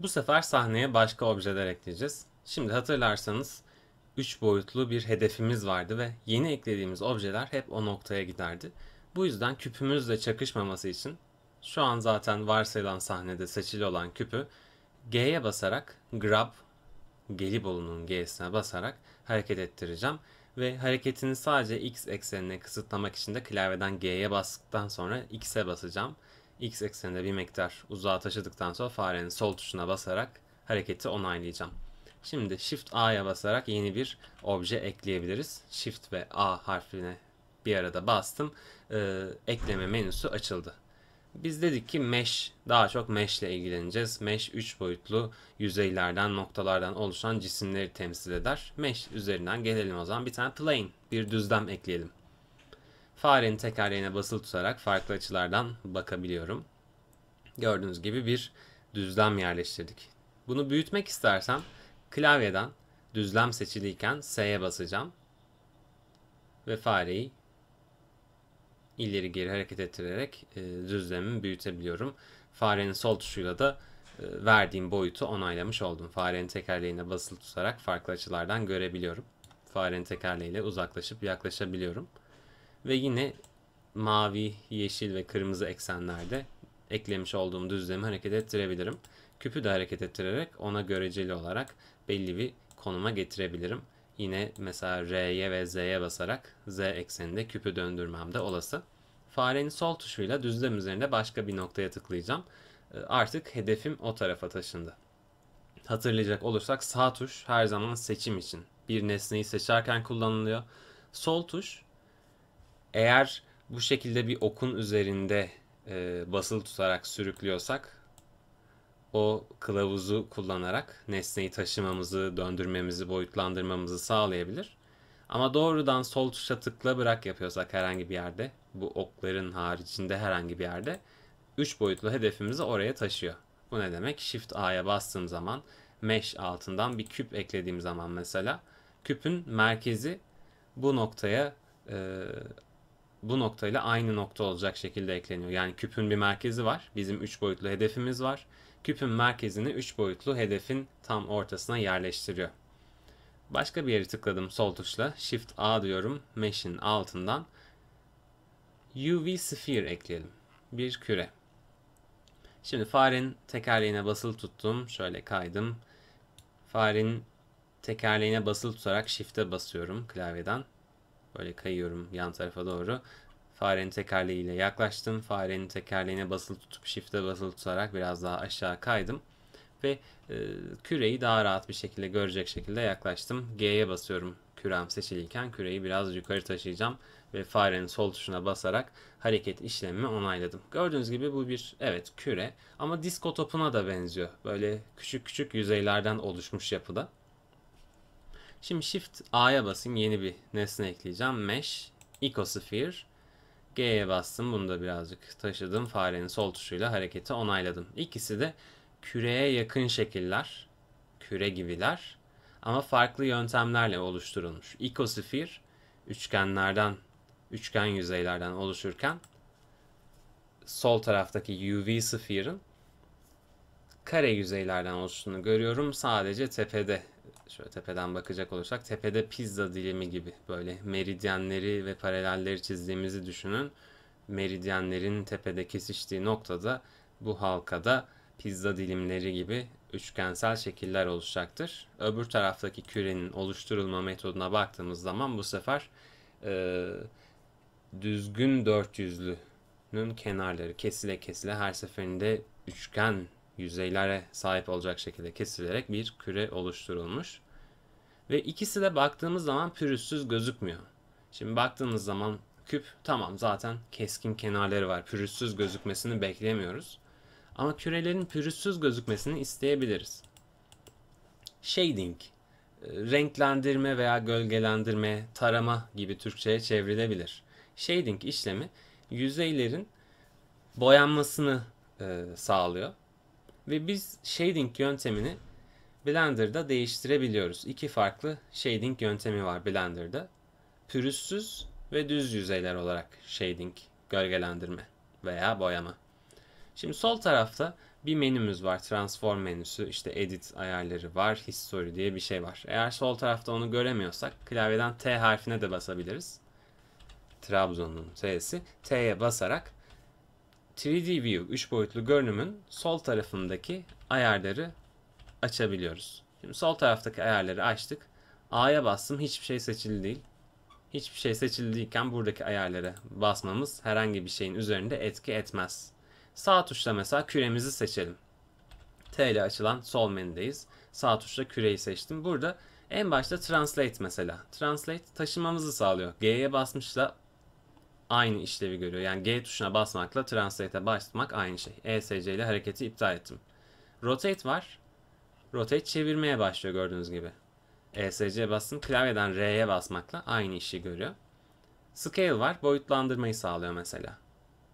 Bu sefer sahneye başka objeler ekleyeceğiz. Şimdi hatırlarsanız 3 boyutlu bir hedefimiz vardı ve yeni eklediğimiz objeler hep o noktaya giderdi. Bu yüzden küpümüzle çakışmaması için şu an zaten varsayılan sahnede seçili olan küpü G'ye basarak grab Gelibolu'nun G'sine basarak hareket ettireceğim ve hareketini sadece X eksenine kısıtlamak için de klavyeden G'ye bastıktan sonra X'e basacağım x ekseninde bir miktar uzağa taşıdıktan sonra farenin sol tuşuna basarak hareketi onaylayacağım. Şimdi Shift A'ya basarak yeni bir obje ekleyebiliriz. Shift ve A harfine bir arada bastım. Ee, ekleme menüsü açıldı. Biz dedik ki mesh, daha çok mesh ile ilgileneceğiz. Mesh 3 boyutlu yüzeylerden, noktalardan oluşan cisimleri temsil eder. Mesh üzerinden gelelim o zaman. Bir tane plane, bir düzlem ekleyelim. Farenin tekerleğine basılı tutarak farklı açılardan bakabiliyorum. Gördüğünüz gibi bir düzlem yerleştirdik. Bunu büyütmek istersem klavyeden düzlem seçiliyken S'ye basacağım. Ve fareyi ileri geri hareket ettirerek e, düzlemimi büyütebiliyorum. Farenin sol tuşuyla da e, verdiğim boyutu onaylamış oldum. Farenin tekerleğine basılı tutarak farklı açılardan görebiliyorum. Farenin tekerleğiyle uzaklaşıp yaklaşabiliyorum. Ve yine mavi, yeşil ve kırmızı eksenlerde eklemiş olduğum düzlemi hareket ettirebilirim. Küpü de hareket ettirerek ona göreceli olarak belli bir konuma getirebilirim. Yine mesela R'ye ve Z'ye basarak Z ekseninde küpü döndürmem de olası. Farenin sol tuşuyla düzlem üzerinde başka bir noktaya tıklayacağım. Ee, artık hedefim o tarafa taşındı. Hatırlayacak olursak sağ tuş her zaman seçim için. Bir nesneyi seçerken kullanılıyor. Sol tuş eğer bu şekilde bir okun üzerinde e, basılı tutarak sürüklüyorsak o kılavuzu kullanarak nesneyi taşımamızı, döndürmemizi, boyutlandırmamızı sağlayabilir. Ama doğrudan sol tuşa tıkla bırak yapıyorsak herhangi bir yerde, bu okların haricinde herhangi bir yerde 3 boyutlu hedefimizi oraya taşıyor. Bu ne demek? Shift A'ya bastığım zaman mesh altından bir küp eklediğim zaman mesela küpün merkezi bu noktaya e, bu noktayla aynı nokta olacak şekilde ekleniyor. Yani küpün bir merkezi var. Bizim 3 boyutlu hedefimiz var. Küpün merkezini 3 boyutlu hedefin tam ortasına yerleştiriyor. Başka bir yeri tıkladım sol tuşla. Shift A diyorum. Mesh'in altından UV Sphere ekleyelim. Bir küre. Şimdi farenin tekerleğine basılı tuttum. Şöyle kaydım. Farenin tekerleğine basılı tutarak Shift'e basıyorum klavyeden. Böyle kayıyorum yan tarafa doğru. Farenin tekerleğiyle yaklaştım. Farenin tekerleğine basılı tutup shift'e basılı tutarak biraz daha aşağı kaydım. Ve e, küreyi daha rahat bir şekilde görecek şekilde yaklaştım. G'ye basıyorum kürem seçiliyken küreyi biraz yukarı taşıyacağım ve farenin sol tuşuna basarak hareket işlemimi onayladım. Gördüğünüz gibi bu bir evet küre ama disko topuna da benziyor. Böyle küçük küçük yüzeylerden oluşmuş yapıda. Şimdi Shift A'ya basayım. Yeni bir nesne ekleyeceğim. Mesh, Ecosphere. G'ye bastım. Bunu da birazcık taşıdım. Farenin sol tuşuyla hareketi onayladım. İkisi de küreye yakın şekiller. Küre gibiler. Ama farklı yöntemlerle oluşturulmuş. Ecosphere üçgenlerden, üçgen yüzeylerden oluşurken sol taraftaki UV sphere'ın kare yüzeylerden oluştuğunu görüyorum. Sadece tepede şöyle tepeden bakacak olursak tepede pizza dilimi gibi böyle meridyenleri ve paralelleri çizdiğimizi düşünün. Meridyenlerin tepede kesiştiği noktada bu halkada pizza dilimleri gibi üçgensel şekiller oluşacaktır. Öbür taraftaki kürenin oluşturulma metoduna baktığımız zaman bu sefer e, düzgün yüzlünün kenarları kesile kesile her seferinde üçgen yüzeylere sahip olacak şekilde kesilerek bir küre oluşturulmuş. Ve ikisi de baktığımız zaman pürüzsüz gözükmüyor. Şimdi baktığımız zaman küp tamam zaten keskin kenarları var. Pürüzsüz gözükmesini beklemiyoruz. Ama kürelerin pürüzsüz gözükmesini isteyebiliriz. Shading, e, renklendirme veya gölgelendirme, tarama gibi Türkçe'ye çevrilebilir. Shading işlemi yüzeylerin boyanmasını e, sağlıyor. Ve biz shading yöntemini Blender'da değiştirebiliyoruz. İki farklı shading yöntemi var Blender'da. Pürüzsüz ve düz yüzeyler olarak shading, gölgelendirme veya boyama. Şimdi sol tarafta bir menümüz var. Transform menüsü, işte edit ayarları var, history diye bir şey var. Eğer sol tarafta onu göremiyorsak klavyeden T harfine de basabiliriz. Trabzon'un T'si. T'ye basarak 3D View 3 boyutlu görünümün sol tarafındaki ayarları açabiliyoruz. Şimdi sol taraftaki ayarları açtık. A'ya bastım hiçbir şey seçili değil. Hiçbir şey seçili değilken buradaki ayarlara basmamız herhangi bir şeyin üzerinde etki etmez. Sağ tuşla mesela küremizi seçelim. T ile açılan sol menüdeyiz. Sağ tuşla küreyi seçtim. Burada en başta translate mesela. Translate taşımamızı sağlıyor. G'ye basmışla aynı işlevi görüyor. Yani G tuşuna basmakla Translate'e basmak aynı şey. ESC ile hareketi iptal ettim. Rotate var. Rotate çevirmeye başlıyor gördüğünüz gibi. ESC basın. Klavyeden R'ye basmakla aynı işi görüyor. Scale var. Boyutlandırmayı sağlıyor mesela.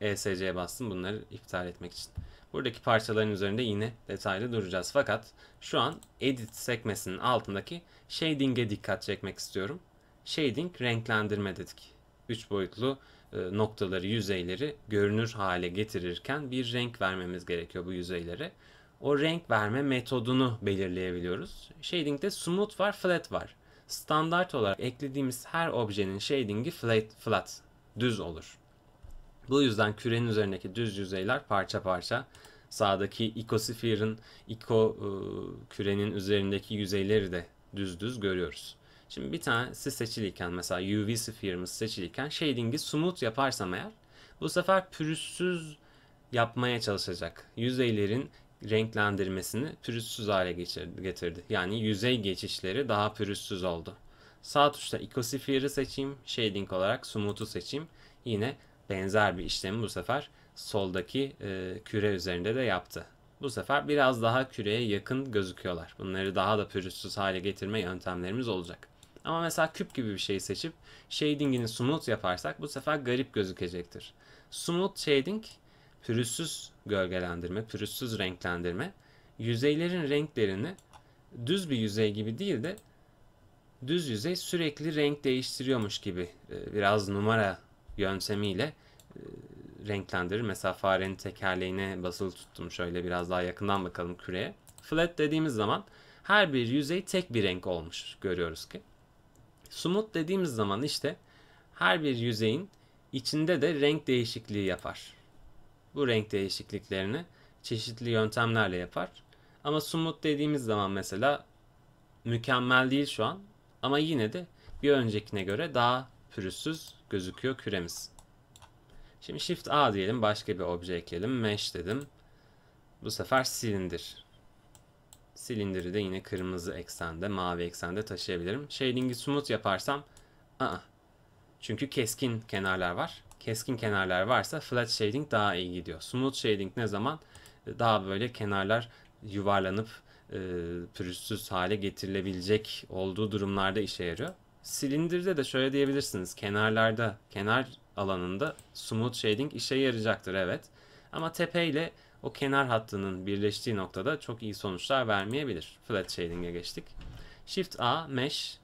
ESC'ye bastım bunları iptal etmek için. Buradaki parçaların üzerinde yine detaylı duracağız. Fakat şu an Edit sekmesinin altındaki Shading'e dikkat çekmek istiyorum. Shading renklendirme dedik. 3 boyutlu e, noktaları, yüzeyleri görünür hale getirirken bir renk vermemiz gerekiyor bu yüzeylere. O renk verme metodunu belirleyebiliyoruz. Shading'de smooth var, flat var. Standart olarak eklediğimiz her objenin shading'i flat, flat, düz olur. Bu yüzden kürenin üzerindeki düz yüzeyler parça parça sağdaki ikosferin, iko e, kürenin üzerindeki yüzeyleri de düz düz görüyoruz. Şimdi bir tanesi seçiliyken mesela UV sphere'ımız seçiliyken shading'i smooth yaparsam eğer bu sefer pürüzsüz yapmaya çalışacak. Yüzeylerin renklendirmesini pürüzsüz hale getirdi. Yani yüzey geçişleri daha pürüzsüz oldu. Sağ tuşta Ecosphere'ı seçeyim. Shading olarak Smooth'u seçeyim. Yine benzer bir işlemi bu sefer soldaki e, küre üzerinde de yaptı. Bu sefer biraz daha küreye yakın gözüküyorlar. Bunları daha da pürüzsüz hale getirme yöntemlerimiz olacak. Ama mesela küp gibi bir şeyi seçip shading'ini smooth yaparsak bu sefer garip gözükecektir. Smooth shading pürüzsüz gölgelendirme, pürüzsüz renklendirme. Yüzeylerin renklerini düz bir yüzey gibi değil de düz yüzey sürekli renk değiştiriyormuş gibi e, biraz numara yönsemiyle e, renklendirir. Mesela farenin tekerleğine basılı tuttum şöyle biraz daha yakından bakalım küreye. Flat dediğimiz zaman her bir yüzey tek bir renk olmuş görüyoruz ki. Smooth dediğimiz zaman işte her bir yüzeyin içinde de renk değişikliği yapar. Bu renk değişikliklerini çeşitli yöntemlerle yapar. Ama smooth dediğimiz zaman mesela mükemmel değil şu an ama yine de bir öncekine göre daha pürüzsüz gözüküyor küremiz. Şimdi Shift A diyelim başka bir obje ekleyelim. Mesh dedim. Bu sefer silindir. Silindiri de yine kırmızı eksende, mavi eksende taşıyabilirim. Shading'i smooth yaparsam, aa. I-ı. Çünkü keskin kenarlar var. Keskin kenarlar varsa flat shading daha iyi gidiyor. Smooth shading ne zaman? Daha böyle kenarlar yuvarlanıp e, pürüzsüz hale getirilebilecek olduğu durumlarda işe yarıyor. Silindirde de şöyle diyebilirsiniz. Kenarlarda, kenar alanında smooth shading işe yarayacaktır evet. Ama tepeyle o kenar hattının birleştiği noktada çok iyi sonuçlar vermeyebilir. Flat shading'e geçtik. Shift A, Mesh,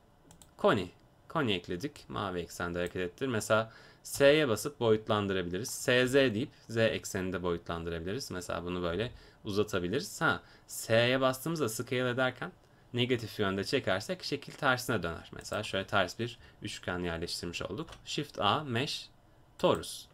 Koni. Koni ekledik. Mavi eksende hareket ettir. Mesela S'ye basıp boyutlandırabiliriz. SZ deyip Z ekseninde boyutlandırabiliriz. Mesela bunu böyle uzatabiliriz. Ha, S'ye bastığımızda scale ederken negatif yönde çekersek şekil tersine döner. Mesela şöyle ters bir üçgen yerleştirmiş olduk. Shift A, Mesh, Torus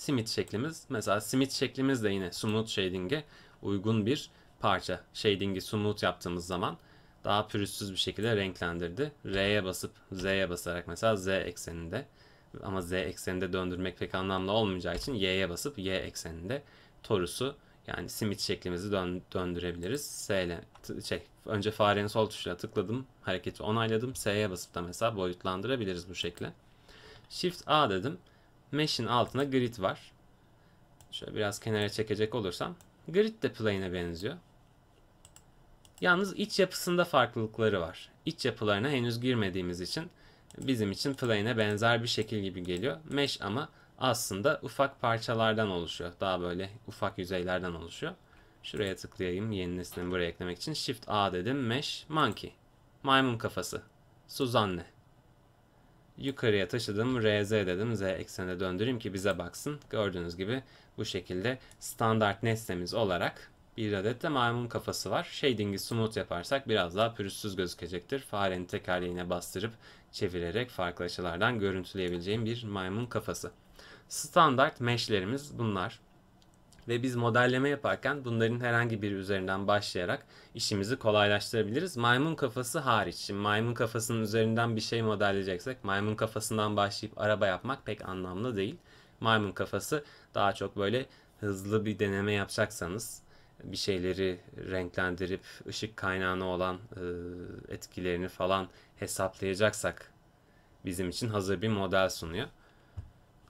simit şeklimiz. Mesela simit şeklimiz de yine smooth shading'e uygun bir parça. Shading'i smooth yaptığımız zaman daha pürüzsüz bir şekilde renklendirdi. R'ye basıp Z'ye basarak mesela Z ekseninde ama Z ekseninde döndürmek pek anlamlı olmayacağı için Y'ye basıp Y ekseninde torusu yani simit şeklimizi döndürebiliriz. S ile şey önce farenin sol tuşuna tıkladım. Hareketi onayladım. S'ye basıp da mesela boyutlandırabiliriz bu şekle. Shift A dedim. Mesh'in altında grid var. Şöyle biraz kenara çekecek olursam. Grid de plane'e benziyor. Yalnız iç yapısında farklılıkları var. İç yapılarına henüz girmediğimiz için bizim için plane'e benzer bir şekil gibi geliyor. Mesh ama aslında ufak parçalardan oluşuyor. Daha böyle ufak yüzeylerden oluşuyor. Şuraya tıklayayım yeni nesneni buraya eklemek için. Shift A dedim. Mesh, Monkey. Maymun kafası. Suzanne yukarıya taşıdım. RZ dedim. Z eksenine döndüreyim ki bize baksın. Gördüğünüz gibi bu şekilde standart nesnemiz olarak bir adet de maymun kafası var. Shading'i smooth yaparsak biraz daha pürüzsüz gözükecektir. Farenin tekerleğine bastırıp çevirerek farklı açılardan görüntüleyebileceğim bir maymun kafası. Standart meshlerimiz bunlar ve biz modelleme yaparken bunların herhangi biri üzerinden başlayarak işimizi kolaylaştırabiliriz. Maymun kafası hariç. Şimdi maymun kafasının üzerinden bir şey modelleyeceksek maymun kafasından başlayıp araba yapmak pek anlamlı değil. Maymun kafası daha çok böyle hızlı bir deneme yapacaksanız bir şeyleri renklendirip ışık kaynağına olan e, etkilerini falan hesaplayacaksak bizim için hazır bir model sunuyor.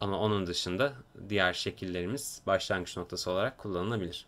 Ama onun dışında diğer şekillerimiz başlangıç noktası olarak kullanılabilir.